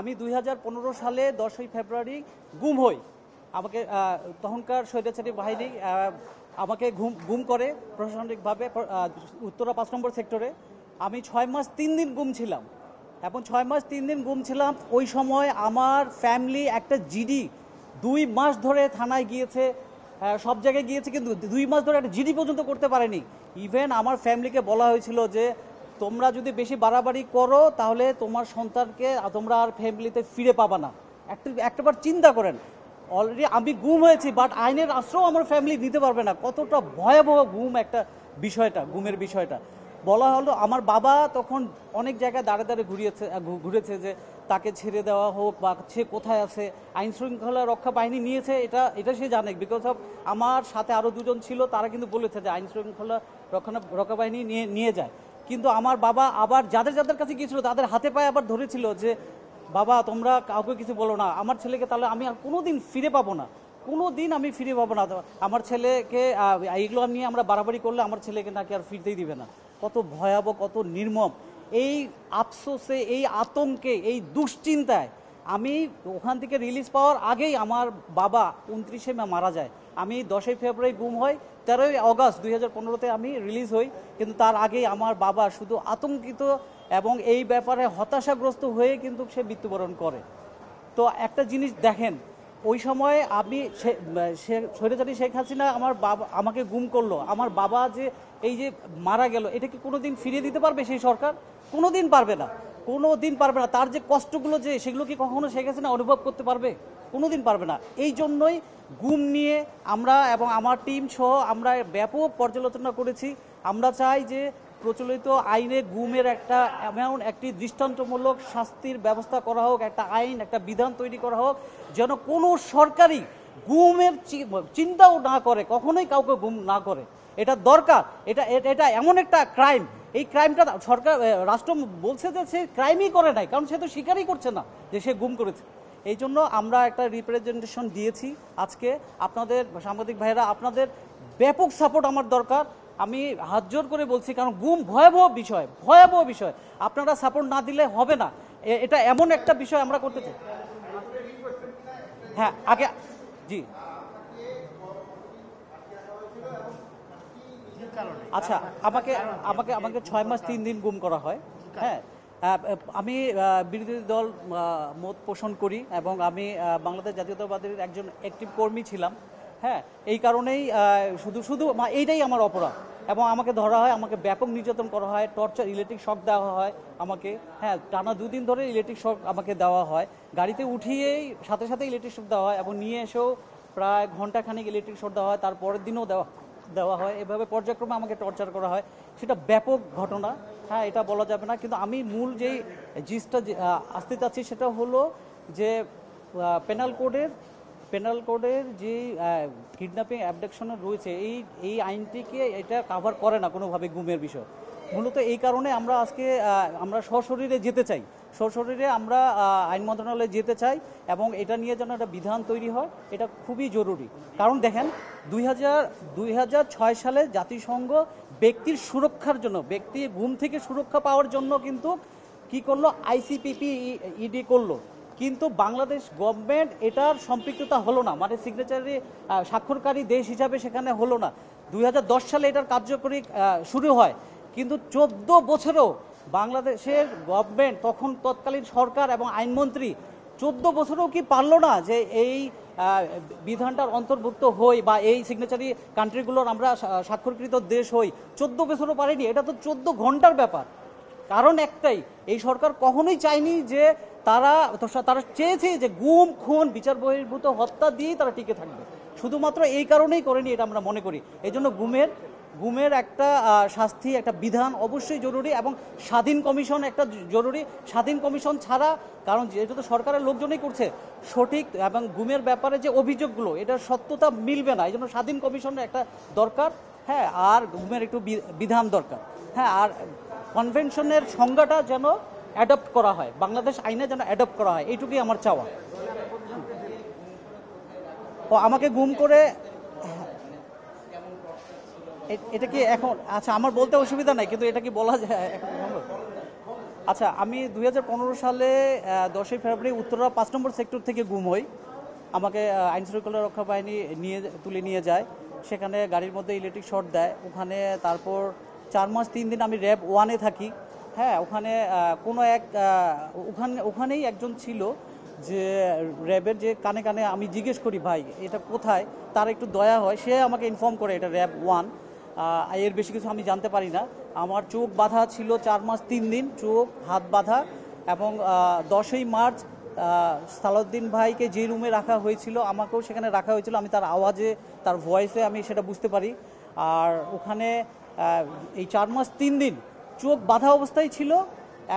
আমি দুই সালে দশই ফেব্রুয়ারি গুম হই আমাকে তখনকার স্বৈরাচারী বাহিনী আমাকে ঘুম গুম করে প্রশাসনিকভাবে উত্তরা পাঁচ নম্বর সেক্টরে আমি ছয় মাস তিন দিন গুম ছিলাম এবং ছয় মাস তিন দিন গুম ছিলাম ওই সময় আমার ফ্যামিলি একটা জিডি দুই মাস ধরে থানায় গিয়েছে সব জায়গায় গিয়েছে কিন্তু দুই মাস ধরে একটা জিডি পর্যন্ত করতে পারেনি ইভেন আমার ফ্যামিলিকে বলা হয়েছিল যে তোমরা যদি বেশি বাড়াবাড়ি করো তাহলে তোমার সন্তানকে তোমরা আর ফ্যামিলিতে ফিরে পাবা না একটা একটাবার চিন্তা করেন অলরেডি আমি গুম হয়েছি বাট আইনের আশ্রয় আমার ফ্যামিলি দিতে পারবে না কতটা ভয়াবহ গুম একটা বিষয়টা গুমের বিষয়টা বলা হলো আমার বাবা তখন অনেক জায়গায় দাঁড়ে দাঁড়ে ঘুরিয়েছে ঘুরেছে যে তাকে ছেড়ে দেওয়া হোক বা সে কোথায় আছে আইন শৃঙ্খলা রক্ষা বাহিনী নিয়েছে এটা এটা সে জানে বিকজ অফ আমার সাথে আরও দুজন ছিল তারা কিন্তু বলেছে যে আইন শৃঙ্খলা রক্ষা রক্ষা বাহিনী নিয়ে নিয়ে যায় কিন্তু আমার বাবা আবার যাদের যাদের কাছে গিয়েছিল তাদের হাতে পায়ে আবার ধরেছিল যে বাবা তোমরা কাউকে কিছু বলো না আমার ছেলেকে তাহলে আমি আর কোনো দিন ফিরে পাবো না কোনো দিন আমি ফিরে পাবো না আমার ছেলেকে এইগুলো নিয়ে আমরা বাড়াবাড়ি করলে আমার ছেলেকে নাকি আর ফিরতেই দিবে না কত ভয়াবহ কত নির্মম এই আফসোসে এই আতঙ্কে এই দুশ্চিন্তায় আমি ওখান থেকে রিলিজ পাওয়ার আগেই আমার বাবা উনত্রিশে মে মারা যায় আমি দশই ফেব্রুয়ারি গুম হই তেরোই অগস্ট দুই হাজার পনেরোতে আমি রিলিজ হই কিন্তু তার আগেই আমার বাবা শুধু আতঙ্কিত এবং এই ব্যাপারে হতাশাগ্রস্ত হয়ে কিন্তু সে মৃত্যুবরণ করে তো একটা জিনিস দেখেন ওই সময়ে আমি সে স্বৈরাচারী শেখ হাসিনা আমার বাবা আমাকে গুম করলো আমার বাবা যে এই যে মারা গেল এটা কি কোনো দিন ফিরিয়ে দিতে পারবে সেই সরকার কোনো দিন পারবে না কোনো দিন পারবে না তার যে কষ্টগুলো যে সেগুলো কি কখনো শেখ হাসিনা অনুভব করতে পারবে কোনো দিন পারবে না এই জন্যই গুম নিয়ে আমরা এবং আমার টিম সহ আমরা ব্যাপক পর্যালোচনা করেছি আমরা চাই যে প্রচলিত আইনে গুমের একটা এমন একটি দৃষ্টান্তমূলক শাস্তির ব্যবস্থা করা হোক একটা আইন একটা বিধান তৈরি করা হোক যেন কোনো সরকারি গুমের চিন্তাও না করে কখনোই কাউকে গুম না করে এটা দরকার এটা এটা এমন একটা ক্রাইম এই ক্রাইমটা সরকার রাষ্ট্র বলছে যে সে ক্রাইমই করে নাই কারণ সে তো স্বীকারই করছে না যে সে গুম করেছে এই জন্য আমরা একটা রিপ্রেজেন্টেশন দিয়েছি আজকে আপনাদের সাংবাদিক ভাইয়েরা আপনাদের ব্যাপক সাপোর্ট আমার দরকার আমি হাত জোর করে বলছি কারণ গুম ভয়াবহ বিষয় ভয়াবহ বিষয় আপনারা সাপোর্ট না দিলে হবে না এটা এমন একটা বিষয় আমরা করতে চাই হ্যাঁ আগে জি আচ্ছা আমাকে আমাকে আমাকে ছয় মাস তিন দিন গুম করা হয় হ্যাঁ আমি বিরোধী দল মত পোষণ করি এবং আমি বাংলাদেশ জাতীয়তাবাদের একজন অ্যাক্টিভ কর্মী ছিলাম হ্যাঁ এই কারণেই শুধু শুধু এইটাই আমার অপরাধ এবং আমাকে ধরা হয় আমাকে ব্যাপক নির্যাতন করা হয় টর্চার ইলেকট্রিক শক দেওয়া হয় আমাকে হ্যাঁ টানা দুদিন ধরে ইলেকট্রিক শক আমাকে দেওয়া হয় গাড়িতে উঠিয়েই সাথে সাথে ইলেকট্রিক শক দেওয়া হয় এবং নিয়ে এসেও প্রায় ঘন্টাখানেক ইলেকট্রিক শক দেওয়া হয় তার পরের দিনও দেওয়া দেওয়া হয় এভাবে পর্যায়ক্রমে আমাকে টর্চার করা হয় সেটা ব্যাপক ঘটনা হ্যাঁ এটা বলা যাবে না কিন্তু আমি মূল যেই জিনিসটা আসতে চাচ্ছি সেটা হলো যে পেনাল কোডের পেনাল কোডের যে কিডন্যাপিং অ্যাবডাকশনের রয়েছে এই এই আইনটিকে এটা কাভার করে না কোনোভাবে গুমের বিষয় মূলত এই কারণে আমরা আজকে আমরা সশরীরে যেতে চাই সশরীরে আমরা আইন মন্ত্রণালয়ে যেতে চাই এবং এটা নিয়ে যেন একটা বিধান তৈরি হয় এটা খুবই জরুরি কারণ দেখেন দুই হাজার দুই হাজার ছয় সালে জাতিসংঘ ব্যক্তির সুরক্ষার জন্য ব্যক্তি ঘুম থেকে সুরক্ষা পাওয়ার জন্য কিন্তু কি করলো আইসিপিপি ইডি e করলো কিন্তু বাংলাদেশ গভর্নমেন্ট এটার সম্পৃক্ততা হলো না মানে সিগনেচারি স্বাক্ষরকারী দেশ হিসাবে সেখানে হলো না দুই সালে এটার কার্যকরী শুরু হয় কিন্তু চোদ্দ বছরও বাংলাদেশের গভর্নমেন্ট তখন তৎকালীন সরকার এবং আইনমন্ত্রী চোদ্দ বছরেও কি পারলো না যে এই বিধানটার অন্তর্ভুক্ত হই বা এই সিগনেচারি কান্ট্রিগুলোর আমরা স্বাক্ষরকৃত দেশ হই চোদ্দ বছরও পারেনি এটা তো চোদ্দ ঘন্টার ব্যাপার কারণ একটাই এই সরকার কখনোই চায়নি যে তারা তারা চেয়েছে যে গুম খুন বিচার বহির্ভূত হত্যা দিয়েই তারা টিকে থাকবে শুধুমাত্র এই কারণেই করেনি এটা আমরা মনে করি এই জন্য গুমের গুমের একটা শাস্তি একটা বিধান অবশ্যই জরুরি এবং স্বাধীন কমিশন একটা জরুরি স্বাধীন কমিশন ছাড়া কারণ যেহেতু তো সরকারের লোকজনই করছে সঠিক এবং গুমের ব্যাপারে যে অভিযোগগুলো এটার সত্যতা মিলবে না এই জন্য স্বাধীন কমিশনের একটা দরকার হ্যাঁ আর ঘুমের একটু বিধান দরকার হ্যাঁ আর কনভেনশনের সংজ্ঞাটা যেন অ্যাডপ্ট করা হয় বাংলাদেশ আইনে যেন অ্যাডপ্ট করা হয় এইটুকুই আমার চাওয়া ও আমাকে গুম করে এটা কি এখন আচ্ছা আমার বলতে অসুবিধা নাই কিন্তু এটা কি বলা যায় আচ্ছা আমি দুই সালে দশই ফেব্রুয়ারি উত্তরা পাঁচ নম্বর সেক্টর থেকে গুম হই আমাকে আইন শৃঙ্খলা রক্ষা বাহিনী নিয়ে তুলে নিয়ে যায় সেখানে গাড়ির মধ্যে ইলেকট্রিক শর্ট দেয় ওখানে তারপর চার মাস তিন দিন আমি র্যাব ওয়ানে থাকি হ্যাঁ ওখানে কোনো এক ওখানে ওখানেই একজন ছিল যে র্যাবের যে কানে কানে আমি জিজ্ঞেস করি ভাই এটা কোথায় তার একটু দয়া হয় সে আমাকে ইনফর্ম করে এটা র্যাব ওয়ান এর বেশি কিছু আমি জানতে পারি না আমার চোখ বাধা ছিল চার মাস তিন দিন চোখ হাত বাধা এবং দশই মার্চ সালাউদ্দিন ভাইকে যে রুমে রাখা হয়েছিল আমাকেও সেখানে রাখা হয়েছিল আমি তার আওয়াজে তার ভয়েসে আমি সেটা বুঝতে পারি আর ওখানে এই চার মাস তিন দিন চোখ বাধা অবস্থায় ছিল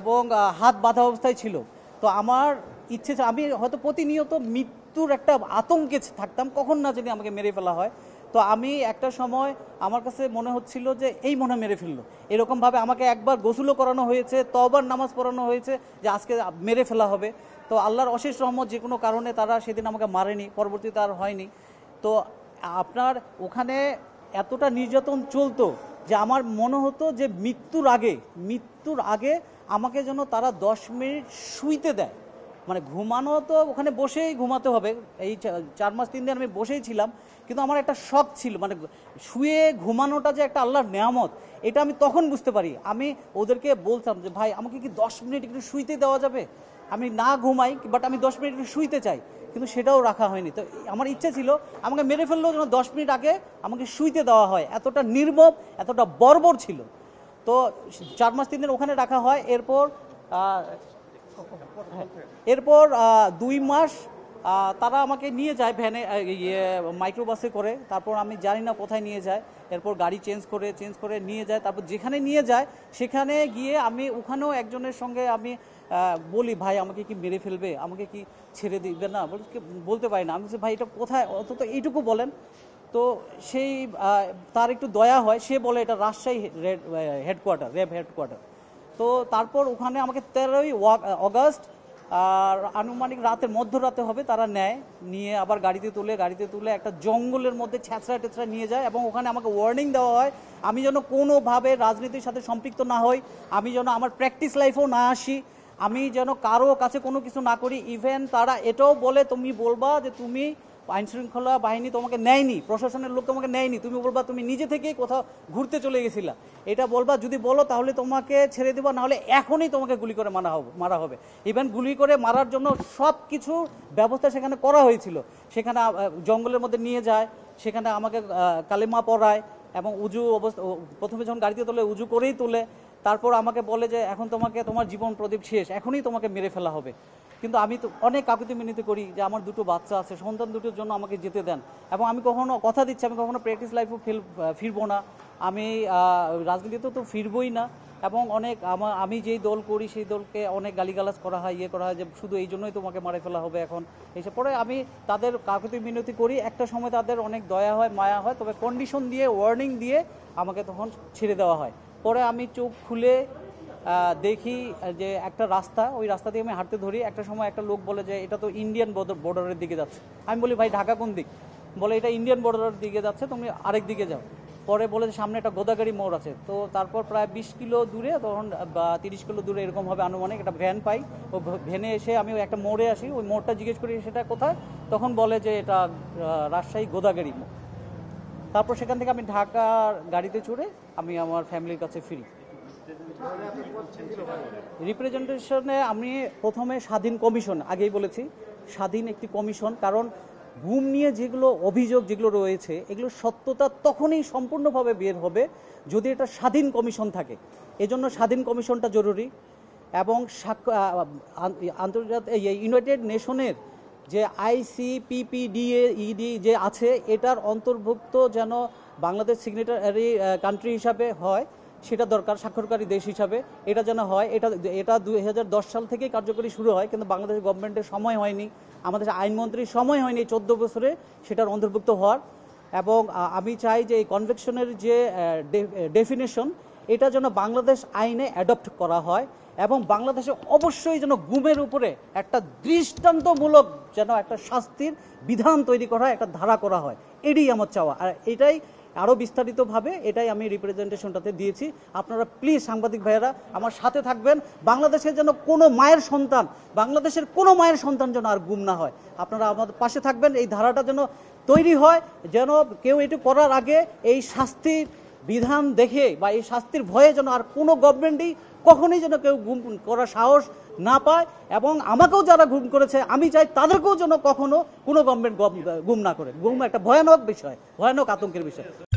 এবং হাত বাধা অবস্থায় ছিল তো আমার ইচ্ছে আমি হয়তো প্রতিনিয়ত মৃত্যুর একটা আতঙ্কে থাকতাম কখন না যদি আমাকে মেরে ফেলা হয় তো আমি একটা সময় আমার কাছে মনে হচ্ছিল যে এই মনে মেরে ফেললো এরকমভাবে আমাকে একবার গোসুলও করানো হয়েছে তবার নামাজ পড়ানো হয়েছে যে আজকে মেরে ফেলা হবে তো আল্লাহর অশেষ রহমত যে কোনো কারণে তারা সেদিন আমাকে মারেনি পরবর্তীতে আর হয়নি তো আপনার ওখানে এতটা নির্যাতন চলতো যে আমার মনে হতো যে মৃত্যুর আগে মৃত্যুর আগে আমাকে যেন তারা দশ মিনিট শুইতে দেয় মানে ঘুমানো তো ওখানে বসেই ঘুমাতে হবে এই চার মাস তিন দিন আমি বসেই ছিলাম কিন্তু আমার একটা শখ ছিল মানে শুয়ে ঘুমানোটা যে একটা আল্লাহর নেয়ামত এটা আমি তখন বুঝতে পারি আমি ওদেরকে বলতাম যে ভাই আমাকে কি দশ মিনিট একটু শুইতে দেওয়া যাবে আমি না ঘুমাই বাট আমি দশ মিনিট একটু শুইতে চাই কিন্তু সেটাও রাখা হয়নি তো আমার ইচ্ছে ছিল আমাকে মেরে ফেললেও যেন দশ মিনিট আগে আমাকে শুইতে দেওয়া হয় এতটা নির্মম এতটা বর্বর ছিল তো চার মাস তিন দিন ওখানে রাখা হয় এরপর হ্যাঁ। এরপর দুই মাস তারা আমাকে নিয়ে যায় ভ্যানে ইয়ে মাইক্রোবাসে করে তারপর আমি জানি না কোথায় নিয়ে যায় এরপর গাড়ি চেঞ্জ করে চেঞ্জ করে নিয়ে যায় তারপর যেখানে নিয়ে যায় সেখানে গিয়ে আমি ওখানেও একজনের সঙ্গে আমি বলি ভাই আমাকে কি মেরে ফেলবে আমাকে কি ছেড়ে দিবে না বলতে পারি না আমি বলছি ভাই এটা কোথায় অন্তত এইটুকু বলেন তো সেই তার একটু দয়া হয় সে বলে এটা রাজশাহী হেডকোয়ার্টার র্যাব হেডকোয়ার্টার তো তারপর ওখানে আমাকে তেরোই অগস্ট আর আনুমানিক রাতের মধ্যরাতে হবে তারা নেয় নিয়ে আবার গাড়িতে তুলে গাড়িতে তুলে একটা জঙ্গলের মধ্যে ছ্যাঁচড়া টেছড়া নিয়ে যায় এবং ওখানে আমাকে ওয়ার্নিং দেওয়া হয় আমি যেন কোনোভাবে রাজনীতির সাথে সম্পৃক্ত না হই আমি যেন আমার প্র্যাকটিস লাইফেও না আসি আমি যেন কারো কাছে কোনো কিছু না করি ইভেন তারা এটাও বলে তুমি বলবা যে তুমি আইন শৃঙ্খলা বাহিনী তোমাকে নেয়নি প্রশাসনের লোক তোমাকে নেয়নি তুমি বলবা তুমি নিজে থেকেই কোথাও ঘুরতে চলে গেছিলা এটা বলবা যদি বলো তাহলে তোমাকে ছেড়ে দেবো নাহলে এখনই তোমাকে গুলি করে মারা হবে মারা হবে ইভেন গুলি করে মারার জন্য সব কিছু ব্যবস্থা সেখানে করা হয়েছিল সেখানে জঙ্গলের মধ্যে নিয়ে যায় সেখানে আমাকে কালেমা পড়ায় এবং উজু অবস্থা প্রথমে যখন গাড়িতে তোলে উজু করেই তোলে তারপর আমাকে বলে যে এখন তোমাকে তোমার জীবন প্রদীপ শেষ এখনই তোমাকে মেরে ফেলা হবে কিন্তু আমি তো অনেক কাকুতি মিনতি করি যে আমার দুটো বাচ্চা আছে সন্তান দুটোর জন্য আমাকে যেতে দেন এবং আমি কখনো কথা দিচ্ছি আমি কখনো প্র্যাকটিস লাইফও ফেল ফিরবো না আমি রাজনীতিতে তো ফিরবই না এবং অনেক আমার আমি যেই দল করি সেই দলকে অনেক গালিগালাজ করা হয় ইয়ে করা হয় যে শুধু এই জন্যই তোমাকে মারে ফেলা হবে এখন এসে পরে আমি তাদের কাকুতি মিনতি করি একটা সময় তাদের অনেক দয়া হয় মায়া হয় তবে কন্ডিশন দিয়ে ওয়ার্নিং দিয়ে আমাকে তখন ছেড়ে দেওয়া হয় পরে আমি চোখ খুলে দেখি যে একটা রাস্তা ওই রাস্তা দিয়ে আমি হাঁটতে ধরি একটা সময় একটা লোক বলে যে এটা তো ইন্ডিয়ান বর্ডারের দিকে যাচ্ছে আমি বলি ভাই ঢাকা কোন দিক বলে এটা ইন্ডিয়ান বর্ডারের দিকে যাচ্ছে তুমি আরেক দিকে যাও পরে বলে যে সামনে একটা গোদাগাড়ি মোড় আছে তো তারপর প্রায় বিশ কিলো দূরে তখন বা তিরিশ কিলো দূরে এরকমভাবে আনুমানিক একটা ভ্যান পাই ও ভ্যানে এসে আমি একটা মোড়ে আসি ওই মোড়টা জিজ্ঞেস করি সেটা কোথায় তখন বলে যে এটা রাজশাহী গোদাগাড়ি মোড় তারপর সেখান থেকে আমি ঢাকার গাড়িতে চড়ে আমি আমার ফ্যামিলির কাছে ফিরি রিপ্রেজেন্টেশনে আমি প্রথমে স্বাধীন কমিশন আগেই বলেছি স্বাধীন একটি কমিশন কারণ ঘুম নিয়ে যেগুলো অভিযোগ যেগুলো রয়েছে এগুলো সত্যতা তখনই সম্পূর্ণভাবে বের হবে যদি এটা স্বাধীন কমিশন থাকে এজন্য স্বাধীন কমিশনটা জরুরি এবং আন্তর্জাতিক ইউনাইটেড নেশনের যে আইসিপিপিডিএ ইডি e যে আছে এটার অন্তর্ভুক্ত যেন বাংলাদেশ সিগনেটারি কান্ট্রি হিসাবে হয় সেটা দরকার স্বাক্ষরকারী দেশ হিসাবে এটা যেন হয় এটা এটা দুই সাল থেকেই কার্যকরী শুরু হয় কিন্তু বাংলাদেশ গভর্নমেন্টের সময় হয়নি আমাদের আইনমন্ত্রীর সময় হয়নি চোদ্দ বছরে সেটার অন্তর্ভুক্ত হওয়ার এবং আমি চাই যে এই কনভেকশনের যে ডেফিনেশন এটা যেন বাংলাদেশ আইনে অ্যাডপ্ট করা হয় এবং বাংলাদেশে অবশ্যই যেন গুমের উপরে একটা দৃষ্টান্তমূলক যেন একটা শাস্তির বিধান তৈরি করা হয় একটা ধারা করা হয় এটাই আমার চাওয়া আর এটাই আরও বিস্তারিতভাবে এটাই আমি রিপ্রেজেন্টেশনটাতে দিয়েছি আপনারা প্লিজ সাংবাদিক ভাইয়েরা আমার সাথে থাকবেন বাংলাদেশের যেন কোনো মায়ের সন্তান বাংলাদেশের কোনো মায়ের সন্তান যেন আর গুম না হয় আপনারা আমাদের পাশে থাকবেন এই ধারাটা যেন তৈরি হয় যেন কেউ এটি করার আগে এই শাস্তির বিধান দেখে বা এই শাস্তির ভয়ে যেন আর কোনো গভর্নমেন্টই কখনোই যেন কেউ গুম করার সাহস না পায় এবং আমাকেও যারা গুম করেছে আমি চাই তাদেরকেও যেন কখনো কোনো গভর্নমেন্ট গুম না করে গুম একটা ভয়ানক বিষয় ভয়ানক আতঙ্কের বিষয়